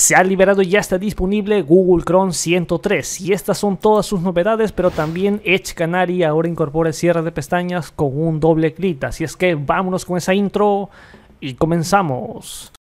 Se ha liberado y ya está disponible Google Chrome 103 y estas son todas sus novedades, pero también Edge Canary ahora incorpora el cierre de pestañas con un doble clic, así es que vámonos con esa intro y comenzamos.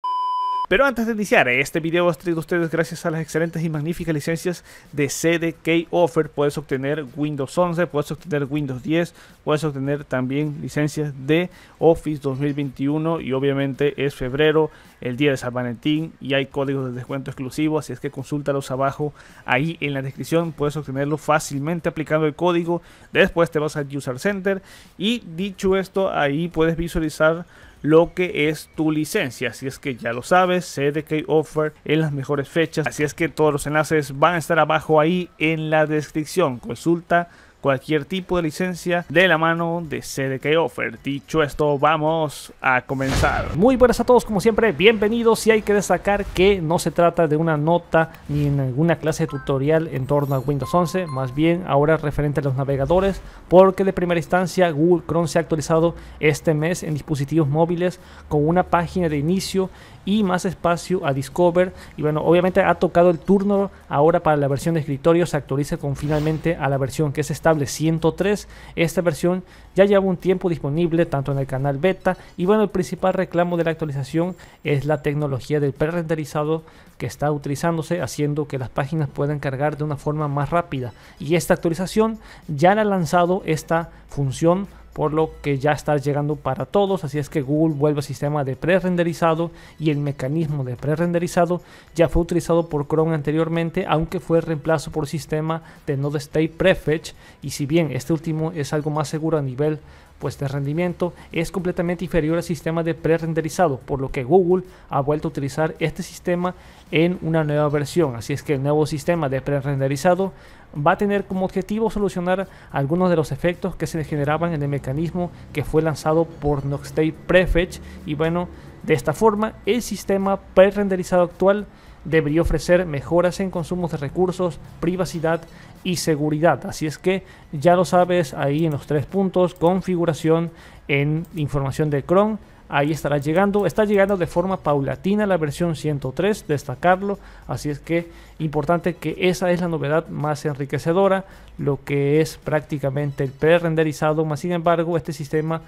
Pero antes de iniciar, este video os traigo a ustedes gracias a las excelentes y magníficas licencias de CDK Offer. Puedes obtener Windows 11, puedes obtener Windows 10, puedes obtener también licencias de Office 2021 y obviamente es febrero, el día de San Valentín y hay códigos de descuento exclusivo, así es que consúltalos abajo ahí en la descripción. Puedes obtenerlo fácilmente aplicando el código. Después te vas al User Center y dicho esto, ahí puedes visualizar lo que es tu licencia. Así es que ya lo sabes, CDK Offer en las mejores fechas. Así es que todos los enlaces van a estar abajo ahí en la descripción. Consulta cualquier tipo de licencia de la mano de CDK Offer. Dicho esto, vamos a comenzar. Muy buenas a todos, como siempre, bienvenidos y hay que destacar que no se trata de una nota ni en alguna clase de tutorial en torno a Windows 11, más bien ahora referente a los navegadores, porque de primera instancia Google Chrome se ha actualizado este mes en dispositivos móviles con una página de inicio y más espacio a Discover. Y bueno, obviamente ha tocado el turno ahora para la versión de escritorio, se actualiza con finalmente a la versión que es esta 103. Esta versión ya lleva un tiempo disponible tanto en el canal beta y bueno, el principal reclamo de la actualización es la tecnología del pre-renderizado que está utilizándose haciendo que las páginas puedan cargar de una forma más rápida y esta actualización ya ha lanzado esta función por lo que ya está llegando para todos, así es que Google vuelve al sistema de pre-renderizado y el mecanismo de pre-renderizado ya fue utilizado por Chrome anteriormente, aunque fue reemplazo por sistema de Node State Prefetch y si bien este último es algo más seguro a nivel pues el rendimiento es completamente inferior al sistema de pre-renderizado, por lo que Google ha vuelto a utilizar este sistema en una nueva versión. Así es que el nuevo sistema de pre-renderizado va a tener como objetivo solucionar algunos de los efectos que se generaban en el mecanismo que fue lanzado por Noxtay Prefetch y bueno, de esta forma el sistema pre-renderizado actual debería ofrecer mejoras en consumos de recursos, privacidad y seguridad. Así es que ya lo sabes ahí en los tres puntos, configuración en información de Chrome. Ahí estará llegando, está llegando de forma paulatina la versión 103, destacarlo, así es que importante que esa es la novedad más enriquecedora, lo que es prácticamente el pre-renderizado, sin embargo este sistema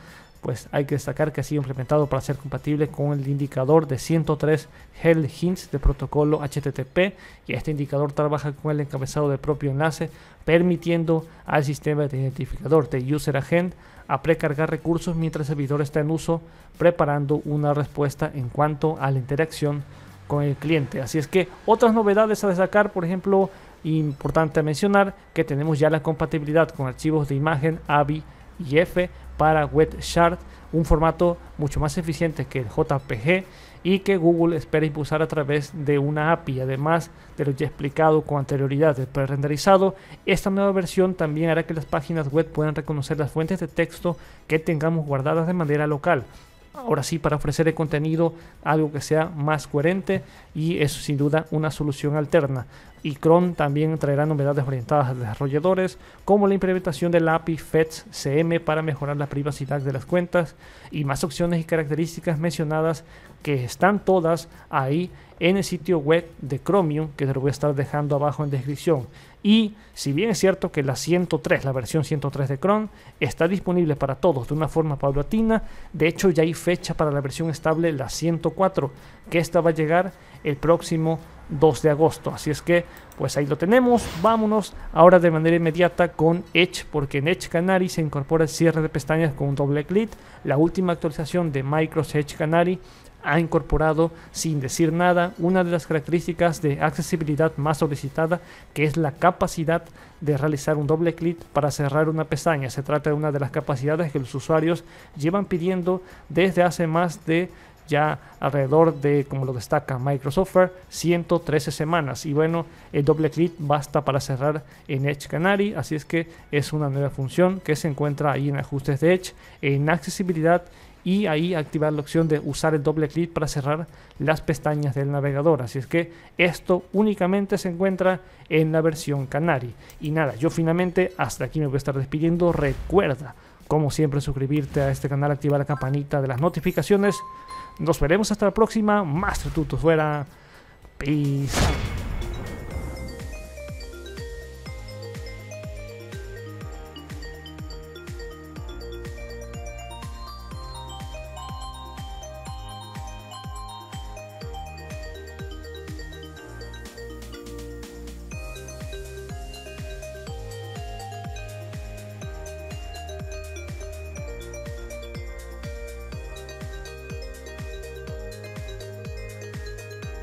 pues hay que destacar que ha sido implementado para ser compatible con el indicador de 103 Hell Hints de protocolo HTTP y este indicador trabaja con el encabezado del propio enlace permitiendo al sistema de identificador de User Agent a precargar recursos mientras el servidor está en uso preparando una respuesta en cuanto a la interacción con el cliente. Así es que otras novedades a destacar, por ejemplo, importante mencionar que tenemos ya la compatibilidad con archivos de imagen AVI y F para shard, un formato mucho más eficiente que el JPG y que Google espera impulsar a través de una API. Además de lo ya explicado con anterioridad del pre-renderizado, esta nueva versión también hará que las páginas web puedan reconocer las fuentes de texto que tengamos guardadas de manera local. Ahora sí, para ofrecer el contenido algo que sea más coherente y es sin duda una solución alterna y Chrome también traerá novedades orientadas a desarrolladores, como la implementación del API Fetch CM para mejorar la privacidad de las cuentas y más opciones y características mencionadas que están todas ahí en el sitio web de Chromium, que te lo voy a estar dejando abajo en descripción. Y si bien es cierto que la 103, la versión 103 de Chrome, está disponible para todos de una forma paulatina, de hecho ya hay fecha para la versión estable, la 104, que esta va a llegar el próximo 2 de agosto. Así es que, pues ahí lo tenemos. Vámonos ahora de manera inmediata con Edge, porque en Edge Canary se incorpora el cierre de pestañas con un doble clic. La última actualización de Microsoft Edge Canary ha incorporado, sin decir nada, una de las características de accesibilidad más solicitada, que es la capacidad de realizar un doble clic para cerrar una pestaña. Se trata de una de las capacidades que los usuarios llevan pidiendo desde hace más de ya alrededor de, como lo destaca Microsoft, 113 semanas. Y bueno, el doble clic basta para cerrar en Edge Canary, así es que es una nueva función que se encuentra ahí en ajustes de Edge, en accesibilidad y ahí activar la opción de usar el doble clic para cerrar las pestañas del navegador. Así es que esto únicamente se encuentra en la versión Canary. Y nada, yo finalmente hasta aquí me voy a estar despidiendo. Recuerda como siempre, suscribirte a este canal, activar la campanita de las notificaciones. Nos veremos hasta la próxima. Más tutos fuera. Peace.